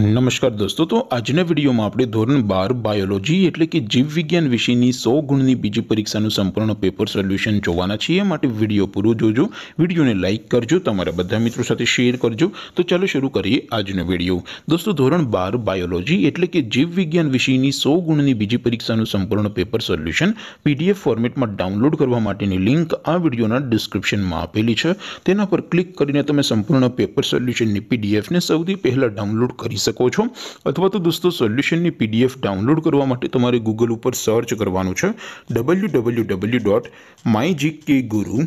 નમસ્કાર દોસ્તો તો આજ ને વિડિયો માં આપણે ધોરણ 12 બાયોલોજી એટલે કે જીવવિજ્ઞાન વિષય ની 100 ગુણ ની બીજી પરીક્ષા નું સંપૂર્ણ પેપર સોલ્યુશન જોવાના છે એ માટે વિડિયો પૂરું જોજો વિડિયો ને લાઈક કરજો તમારા બધા મિત્રો સાથે શેર કરજો તો ચાલું શરૂ કરીએ આજ નું વિડિયો દોસ્તો ધોરણ 12 બાયોલોજી એટલે કે જીવવિજ્ઞાન વિષય ની 100 ગુણ ની બીજી પરીક્ષા નું સંપૂર્ણ પેપર સોલ્યુશન PDF ફોર્મેટ માં ડાઉનલોડ કરવા માટે ની લિંક આ વિડિયો ના ડિસ્ક્રિપ્શન માં આપેલી છે તેના પર ક્લિક કરીને તમે સંપૂર્ણ પેપર સોલ્યુશન ને PDF ને સૌથી પહેલા ડાઉનલોડ કરી સકોચું તો તમારું દોસ્તો સોલ્યુશનની પીડીએફ ડાઉનલોડ કરવા માટે તમારે Google ઉપર સર્ચ કરવાનું છે www.mygkguru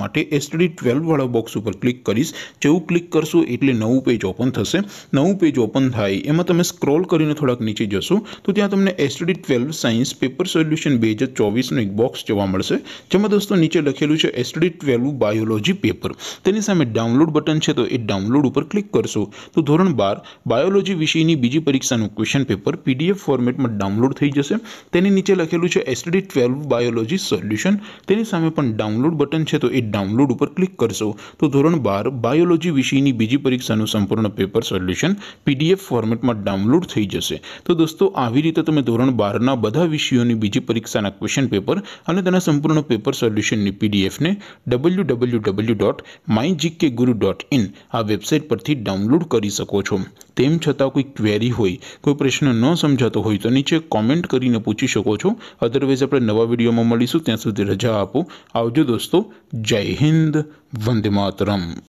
માટે STD 12 વાળો બોક્સ ઉપર ક્લિક કરિસ જેવું ક્લિક કરશું એટલે નવું પેજ ઓપન થશે નવું પેજ ઓપન થાય એમાં તમે સ્ક્રોલ કરીને થોડક નીચે જશો તો ત્યાં તમને STD 12 સાયન્સ પેપર સોલ્યુશન 2024 નો એક બોક્સ જોવા મળશે જેમાં દોસ્તો નીચે લખેલું છે STD 12 બાયોલોજી પેપર તેની સામે ડાઉનલોડ બટન છે તો એ ડાઉનલોડ ઉપર ક્લિક કરશું તો ધોરણ 12 બાયોલોજી વિષયની બીજી પરીક્ષાનું ક્વેશ્ચન પેપર PDF ફોર્મેટમાં ડાઉનલોડ થઈ જશે તેની નીચે લખેલું છે STD 12 બાયોલોજી સોલ્યુશન તેની સામે પણ ડાઉનલોડ બટન છે તો ડાઉનલોડ ઉપર ક્લિક કરશો તો ધોરણ 12 બાયોલોજી વિષયની બીજી પરીક્ષાનો સંપૂર્ણ પેપર સોલ્યુશન પીડીએફ ફોર્મેટમાં ડાઉનલોડ થઈ જશે તો દોસ્તો આવી રીતે તમે ધોરણ 12 ના બધા વિષયોની બીજી પરીક્ષાના ક્વેશ્ચન પેપર અને તેના સંપૂર્ણ પેપર સોલ્યુશનની પીડીએફ ને www.mygkguru.in આ વેબસાઈટ પરથી ડાઉનલોડ કરી શકો છો તેમ છતાં કોઈ ક્વેરી હોય કોઈ પ્રશ્ન ન સમજાતો હોય તો નીચે કમેન્ટ કરીને પૂછી શકો છો અધરવાઇઝ આપણે નવા વિડિયોમાં મળીશું ત્યાં સુધી રજા આપો આવજો દોસ્તો जय हिंद वंदे मातरम